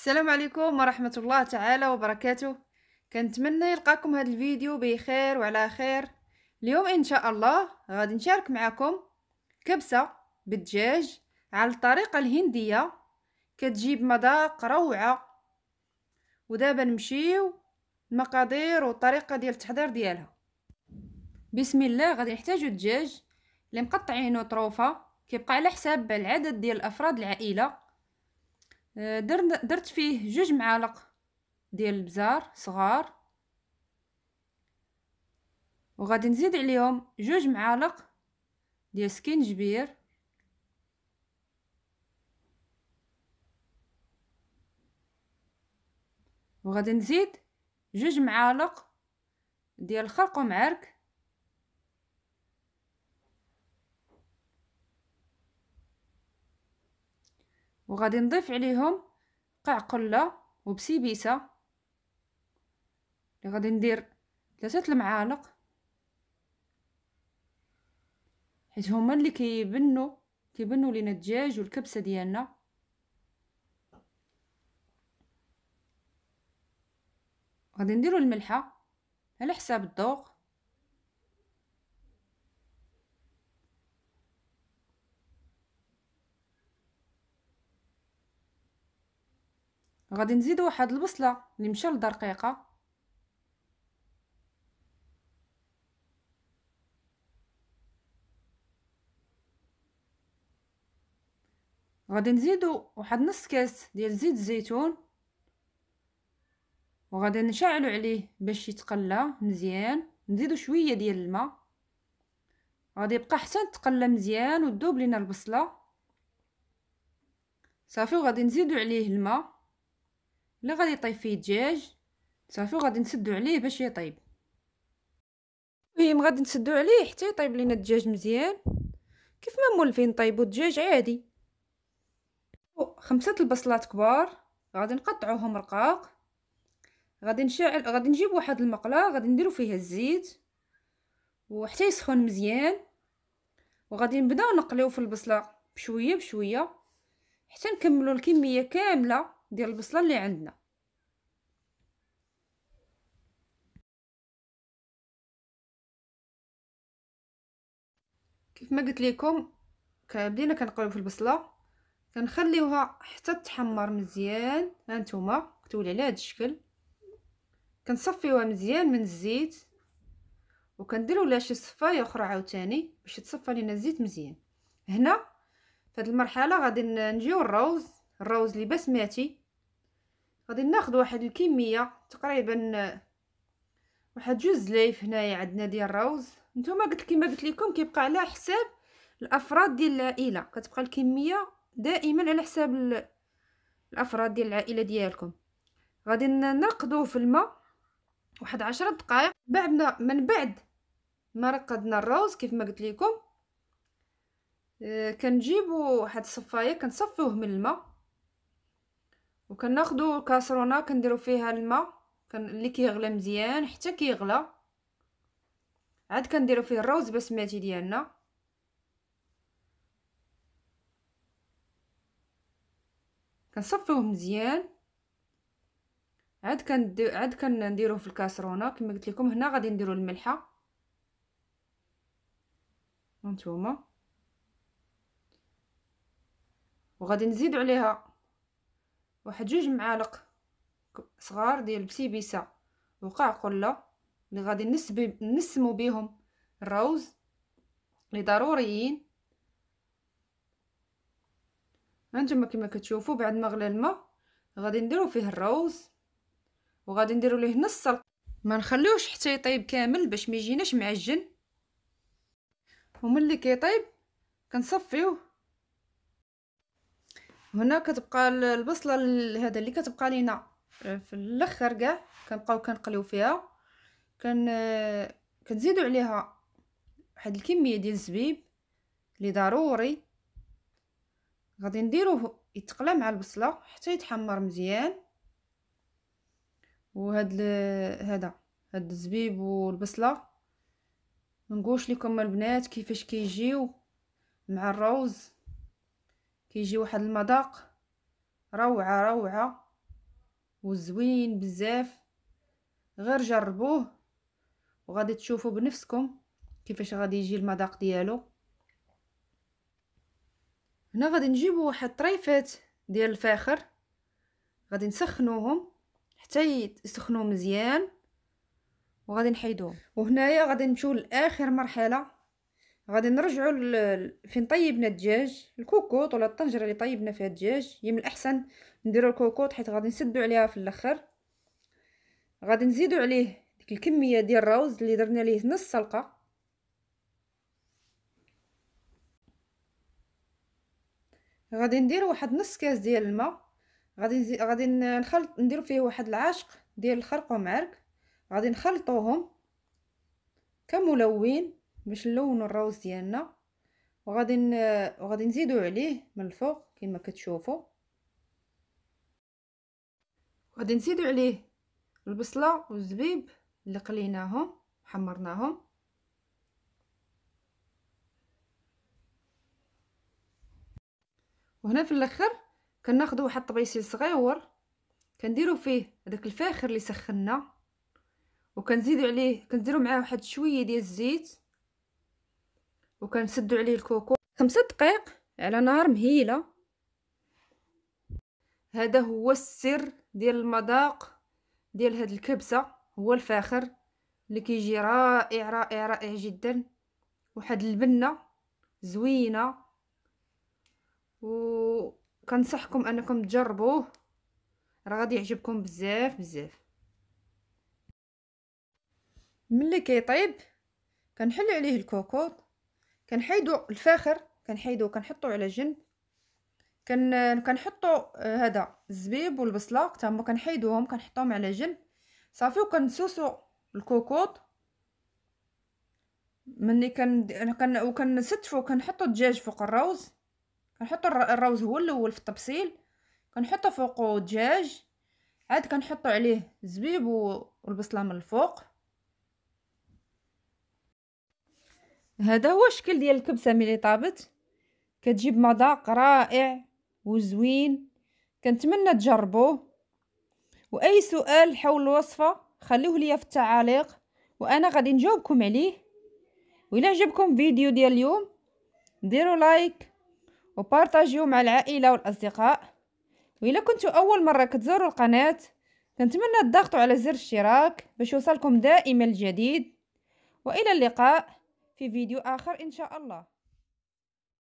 السلام عليكم ورحمة الله تعالى وبركاته كنتمنى يلقاكم هذا الفيديو بخير وعلى خير اليوم ان شاء الله غادي نشارك معكم كبسة بالدجاج على الطريقة الهندية كتجيب مذاق روعة ودابا نمشيو المقادير والطريقة ديال التحضير ديالها بسم الله غادي نحتاجو الدجاج اللي مقطعينو طروفه كيبقى على حساب العدد ديال افراد العائله درت درت فيه جوج معالق ديال البزار صغار وغادي نزيد عليهم جوج معالق ديال سكينجبير وغادي نزيد جوج معالق ديال الخرق ومعرك وغادي نضيف عليهم قعقله وبسيبيسه اللي غادي ندير ثلاثه المعالق حيت هما اللي كيبنوا كيبنوا لينا الدجاج والكبسه ديالنا غادي نديروا الملحه على حساب الذوق غادي نزيد واحد البصله اللي مشا لدقيقه غادي نزيدو واحد نص كاس ديال زيت الزيتون وغادي نشعلو عليه باش يتقلى مزيان نزيدو شويه ديال الماء غادي يبقى حتى تقلى مزيان وتذوب لينا البصله صافي وغادي نزيدو عليه الماء لا غادي يطيب فيه الدجاج صافي وغادي نسدو عليه باش يطيب المهم غادي نسدو عليه حتى يطيب لينا الدجاج مزيان كيف ما مولفين نطيبو الدجاج عادي خمسة البصلات كبار غادي نقطعوهم رقاق غادي نشعل غادي نجيب واحد المقله غادي نديرو فيها الزيت وحتى يسخن مزيان وغادي نبداو نقليو في البصله بشويه بشويه حتى نكملو الكميه كامله ديال البصله اللي عندنا كيف ما قلت لكم بدينا كنقلب في البصله كنخليوها حتى تحمر مزيان هانتوما كتولي على هذا الشكل كنصفيوها مزيان من الزيت وكنديروا لها شي صفايه اخرى عاوتاني باش تصفى لينا الزيت مزيان هنا في هذه المرحله غادي نجيو الروز الروز اللي بسماتي غادي ناخذ واحد الكميه تقريبا واحد جوج زلايف هنايا عندنا ديال الروز نتوما قلت كما قلت لكم كيبقى على حساب الافراد ديال العائله كتبقى الكميه دائما على حساب الافراد ديال العائله ديالكم غادي نرقدوه في الماء واحد عشرة دقائق بعدنا من بعد ما رقدنا الروز كيف ما قلت لكم آه، كنجيبوا واحد الصفايه كنصفيوه من الماء وكناخذوا كاسرونه كنديرو فيها الماء كن اللي كيغلى مزيان حتى كيغلى عاد كنديرو فيه الروز بسماتي ديالنا كنصفيوه مزيان عاد كندي عاد كنديروه في الكاسرونه كما قلت لكم هنا غادي نديرو الملحه هانتوما وغادي نزيدوا عليها واحد جوج معالق صغار ديال بسيبيسه وقع قله اللي غادي نسبي نسمو بيهم الروز اللي ضروريين هانتوما كما كتشوفوا بعد ما غلى الماء غادي نديرو فيه الروز وغادي نديرو ليه نص ما نخليوش حتى يطيب كامل باش ما يجيناش معجن وملي كيطيب كنصفيوه هنا كتبقى البصله هذا اللي كتبقى لينا آه، في الاخر كاع كنبقاو كنقليو فيها كن آه، كنزيدو عليها واحد الكميه ديال الزبيب اللي ضروري غادي نديروه يتقلى مع البصله حتى يتحمر مزيان وهاد هذا هاد الزبيب والبصله منقولش لكم البنات كيفاش كيجيو مع الروز كيجي واحد المذاق روعه روعه وزوين بزاف غير جربوه وغادي تشوفوا بنفسكم كيفاش غادي يجي المذاق ديالو هنا غادي نجيبوا واحد طريفات ديال الفاخر غادي نسخنوهم حتى يسخنوا مزيان وغادي نحيدوهم وهنايا غادي نمشيو لاخر مرحله غادي نرجعوا ل... فين طيبنا الدجاج الكوكوط ولا الطنجره اللي طيبنا فيها الدجاج هي من الاحسن نديروا الكوكوط حيت غادي نسدوا عليها في الاخر غادي نزيدوا عليه ديك الكميه ديال الروز اللي درنا ليه نص سلقه غادي ندير واحد نص كاس ديال الماء غادي نزي... غادي نخلط ندير فيه واحد العاشق ديال الخرق ومعرك غادي نخلطوهم كملون باش نلونوا الروز ديالنا وغادي وغادي نزيدو عليه من الفوق كما كتشوفوا غادي نزيدو عليه البصله والزبيب اللي قليناهم حمرناهم وهنا في الاخر كناخذوا واحد طبيسيل صغيور كنديرو فيه هذاك الفاخر اللي سخنا وكنزيدوا عليه كنديرو معاه واحد شويه ديال الزيت وكنسدو عليه الكوكو خمسة دقائق على نار مهيله هذا هو السر ديال المذاق ديال هاد الكبسه هو الفاخر اللي كيجي رائع رائع رائع جدا واحد البنه زوينه وكنصحكم انكم تجربوه راه غادي يعجبكم بزاف بزاف ملي كيطيب كنحل عليه الكوكوط كنحيدو الفاخر كنحيدو كنحطو على جنب كن كنحطو آه، هذا الزبيب والبصله حتى هما كنحيدوهم كنحطوهم على جنب صافي وكنسوسو الكوكوط مني كن كن وكنستفو كنحطو الدجاج فوق الروز كنحطو الروز هو الاول في التبصيل كنحطو فوقو الدجاج عاد كنحطو عليه الزبيب والبصله من الفوق هذا هو الشكل ديال الكبسه ملي طابت كتجيب مذاق رائع وزوين كنتمنى تجربوه واي سؤال حول الوصفه خليه ليا في التعاليق وانا غادي نجاوبكم عليه وإلا عجبكم فيديو ديال اليوم ديروا لايك وبارطاجيو مع العائله والاصدقاء وإلا كنتوا اول مره كتزوروا القناه كنتمنى تضغطوا على زر الاشتراك باش يوصلكم دائما الجديد والى اللقاء في فيديو آخر إن شاء الله